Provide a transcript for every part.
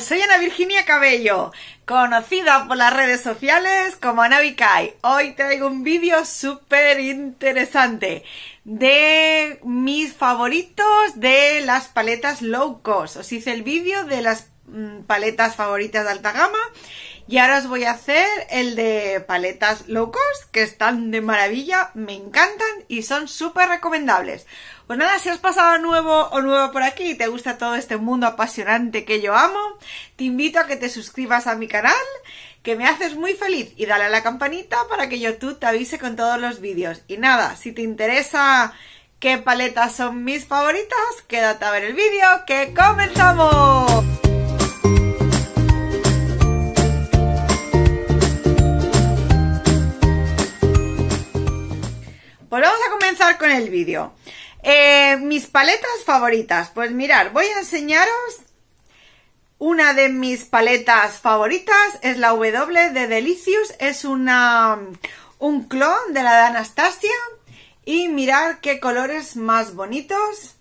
Soy Ana Virginia Cabello, conocida por las redes sociales como Navikai. Hoy traigo un vídeo súper interesante de mis favoritos de las paletas low cost. Os hice el vídeo de las mm, paletas favoritas de alta gama y ahora os voy a hacer el de paletas locos que están de maravilla, me encantan y son súper recomendables. Pues nada, si has pasado nuevo o nuevo por aquí y te gusta todo este mundo apasionante que yo amo, te invito a que te suscribas a mi canal, que me haces muy feliz y dale a la campanita para que YouTube te avise con todos los vídeos. Y nada, si te interesa qué paletas son mis favoritas, quédate a ver el vídeo que comenzamos. con el vídeo. Eh, mis paletas favoritas. Pues mirar, voy a enseñaros una de mis paletas favoritas. Es la W de Delicious. Es una, un clon de la de Anastasia. Y mirar qué colores más bonitos.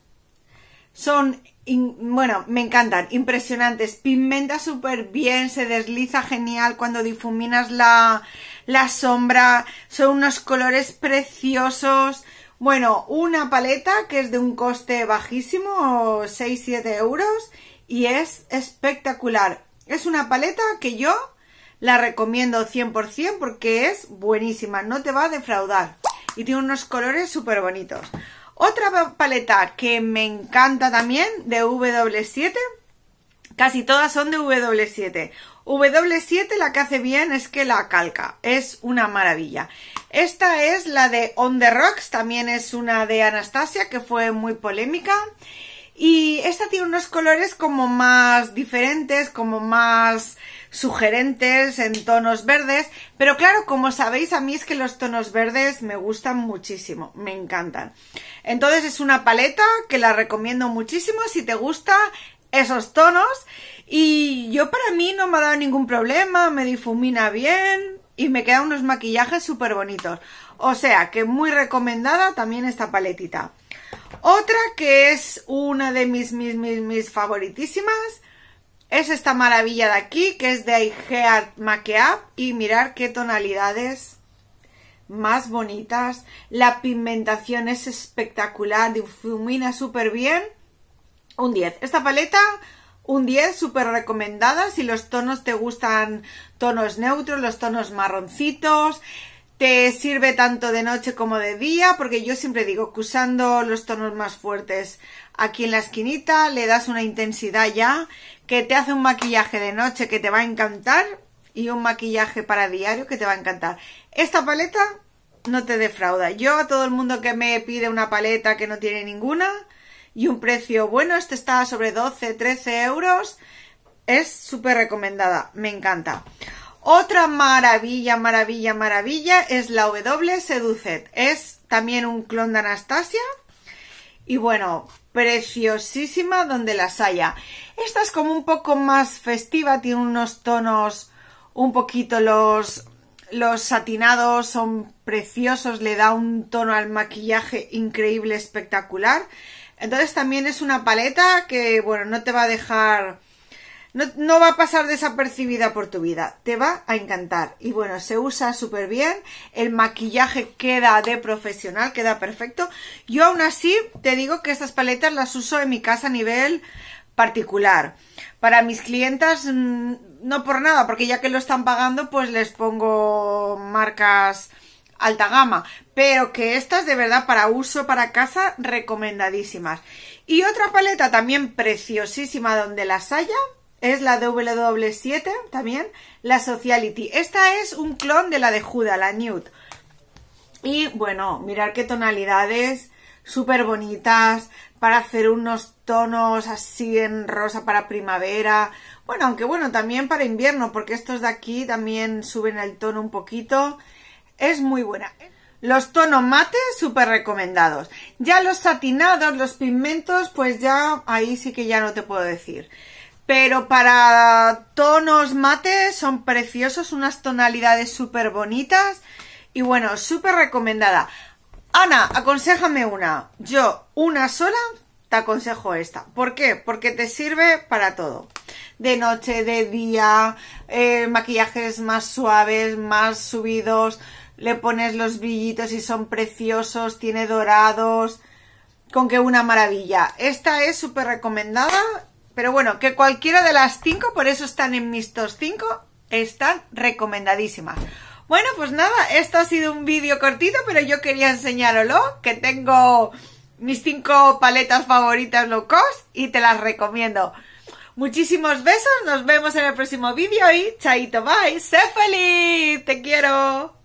Son, bueno, me encantan, impresionantes. Pigmenta súper bien, se desliza genial cuando difuminas la, la sombra. Son unos colores preciosos bueno, una paleta que es de un coste bajísimo, 6-7 euros, y es espectacular. Es una paleta que yo la recomiendo 100% porque es buenísima, no te va a defraudar. Y tiene unos colores súper bonitos. Otra paleta que me encanta también, de W7, casi todas son de W7. W7 la que hace bien es que la calca, es una maravilla. Esta es la de On The Rocks, también es una de Anastasia que fue muy polémica. Y esta tiene unos colores como más diferentes, como más sugerentes en tonos verdes. Pero claro, como sabéis, a mí es que los tonos verdes me gustan muchísimo, me encantan. Entonces es una paleta que la recomiendo muchísimo. Si te gusta, esos tonos y yo para mí no me ha dado ningún problema, me difumina bien y me quedan unos maquillajes súper bonitos. O sea que muy recomendada también esta paletita. Otra que es una de mis, mis, mis, mis favoritísimas es esta maravilla de aquí que es de IG Make Up y mirar qué tonalidades más bonitas. La pigmentación es espectacular, difumina súper bien un 10. Esta paleta, un 10, súper recomendada. Si los tonos te gustan tonos neutros, los tonos marroncitos, te sirve tanto de noche como de día, porque yo siempre digo que usando los tonos más fuertes aquí en la esquinita le das una intensidad ya que te hace un maquillaje de noche que te va a encantar y un maquillaje para diario que te va a encantar. Esta paleta no te defrauda. Yo a todo el mundo que me pide una paleta que no tiene ninguna, y un precio bueno. Este está sobre 12, 13 euros. Es súper recomendada, me encanta. Otra maravilla, maravilla, maravilla es la W Seducet. Es también un clon de Anastasia. Y bueno, preciosísima donde las haya. Esta es como un poco más festiva, tiene unos tonos un poquito los, los satinados, son preciosos, le da un tono al maquillaje increíble, espectacular. Entonces también es una paleta que, bueno, no te va a dejar... No, no, va a pasar desapercibida por tu vida, te va a encantar. Y bueno, se usa súper bien, el maquillaje queda de profesional, queda perfecto. Yo aún así te digo que estas paletas las uso en mi casa a nivel particular. Para mis clientas, mm, no por nada, porque ya que lo están pagando, pues les pongo marcas alta gama, pero que estas de verdad para uso para casa recomendadísimas. Y otra paleta también preciosísima donde las haya es la W7 también, la Sociality. Esta es un clon de la de Juda, la Nude. Y bueno, mirar qué tonalidades súper bonitas para hacer unos tonos así en rosa para primavera. Bueno, aunque bueno, también para invierno, porque estos de aquí también suben el tono un poquito es muy buena. Los tonos mate, súper recomendados. Ya los satinados, los pigmentos, pues ya ahí sí que ya no te puedo decir. Pero para tonos mate son preciosos, unas tonalidades súper bonitas. Y bueno, súper recomendada. Ana, aconsejame una. Yo, una sola, te aconsejo esta. ¿Por qué? Porque te sirve para todo. De noche, de día, eh, maquillajes más suaves, más subidos le pones los brillitos y son preciosos, tiene dorados, con que una maravilla. Esta es súper recomendada, pero bueno, que cualquiera de las cinco, por eso están en mis dos cinco, están recomendadísimas. Bueno, pues nada, esto ha sido un vídeo cortito, pero yo quería enseñároslo, que tengo mis cinco paletas favoritas low cost y te las recomiendo. Muchísimos besos, nos vemos en el próximo vídeo y chaito, bye, sé feliz, te quiero.